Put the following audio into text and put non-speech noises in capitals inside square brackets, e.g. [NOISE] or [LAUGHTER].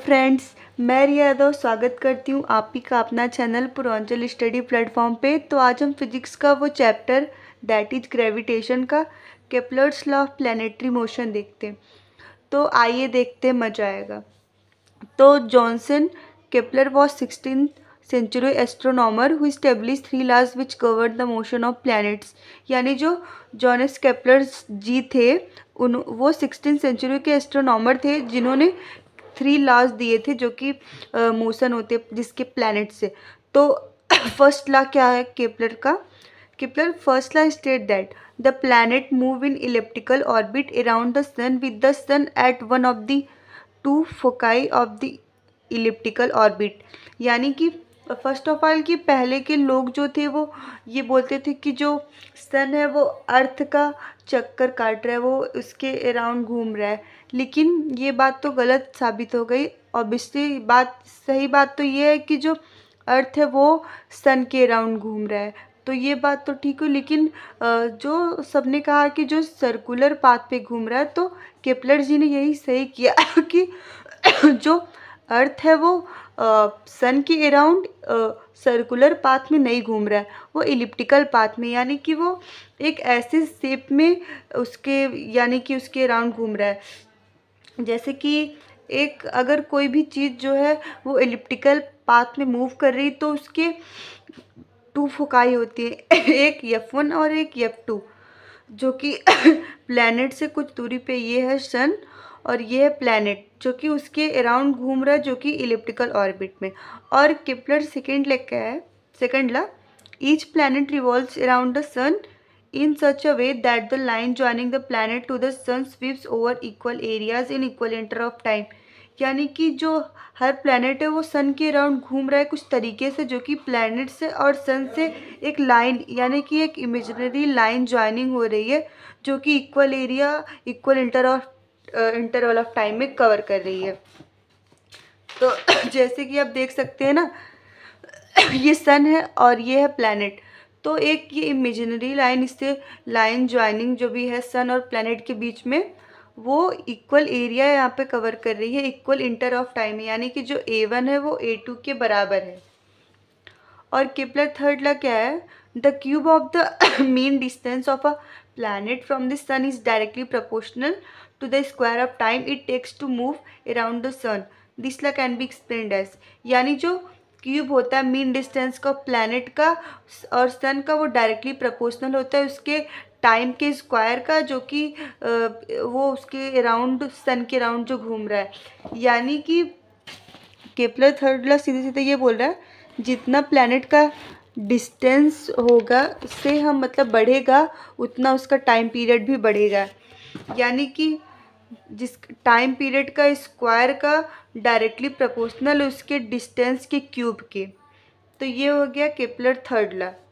friends तो मैं रिया यादव स्वागत करती हूँ आप ही का अपना चैनल पूर्वांचल स्टडी प्लेटफॉर्म पे तो आज हम फिजिक्स का वो चैप्टर दैट इज ग्रेविटेशन का Kepler's law of planetary motion देखते हैं तो आइए देखते हैं मजा आएगा तो Johnson Kepler was sixteen century astronomer who establish three laws which cover the motion of planets यानी जो जॉनस केपलर जी थे उन वो सिक्सटीन सेंचुरी के एस्ट्रोनॉमर थे जिन्होंने थ्री लाज दिए थे जो कि मोशन होते जिसके प्लानट से तो फर्स्ट [COUGHS] ला क्या है केपलर का Kepler first law states that the planet move in elliptical orbit around the sun with the sun at one of the two foci of the elliptical orbit यानी कि first of all कि पहले के लोग जो थे वो ये बोलते थे कि जो सन है वो अर्थ का चक्कर काट रहा है वो उसके अराउंड घूम रहा है लेकिन ये बात तो गलत साबित हो गई ऑब्वियसली बात सही बात तो ये है कि जो अर्थ है वो सन के अराउंड घूम रहा है तो ये बात तो ठीक हुई लेकिन जो सबने कहा कि जो सर्कुलर पाथ पे घूम रहा है तो केपलर जी ने यही सही किया [LAUGHS] कि जो अर्थ है वो सन के अराउंड सर्कुलर पाथ में नहीं घूम रहा है वो इलिप्टिकल पाथ में यानी कि वो एक ऐसे शेप में उसके यानी कि उसके अराउंड घूम रहा है जैसे कि एक अगर कोई भी चीज़ जो है वो इलिप्टिकल पाथ में मूव कर रही तो उसके टू फुकाई होती है [LAUGHS] एक यफ वन और एक यफ टू जो कि प्लैनेट [COUGHS] से कुछ दूरी पे ये है सन और ये है प्लैनेट जो कि उसके अराउंड घूम रहा है जो कि इलिप्टिकल ऑर्बिट में और किपलर सेकेंड लेग का है second law each planet revolve around the sun in such a way that the line joining the planet to the sun sweeps over equal areas in equal interval of time यानी कि जो हर planet है वो सन के around घूम रहा है कुछ तरीके से जो कि प्लानट से और सन से एक लाइन यानी कि एक इमेजनरी लाइन ज्वाइनिंग हो रही है जो कि equal area equal interval of interval of time में कवर कर रही है तो [CLEARS THROAT] जैसे कि आप देख सकते हैं ना [CLEARS THROAT] ये सन है और ये है प्लानट तो एक ये इमेजनरी लाइन इससे लाइन ज्वाइनिंग जो भी है सन और प्लानट के बीच में वो इक्वल एरिया यहाँ पे कवर कर रही है इक्वल इंटर ऑफ टाइम यानी कि जो ए वन है वो ए टू के बराबर है और केपलर थर्ड ला क्या है the cube of the mean distance of a planet from the sun is directly proportional to the square of time it takes to move around the sun this law can be explain as यानी जो cube होता है mean distance का planet का और सन का वो directly proportional होता है उसके टाइम के स्क्वायर का जो कि वो उसके अराउंड सन के अराउंड जो घूम रहा है यानी कि केपलर थर्ड लॉ सीधे सीधे ये बोल रहा है जितना प्लानट का डिस्टेंस होगा से हम मतलब बढ़ेगा उतना उसका टाइम पीरियड भी बढ़ेगा यानी कि जिस टाइम पीरियड का स्क्वायर का डायरेक्टली प्रोपोर्शनल उसके डिस्टेंस के क्यूब के तो ये हो गया केपलर थर्ड लॉ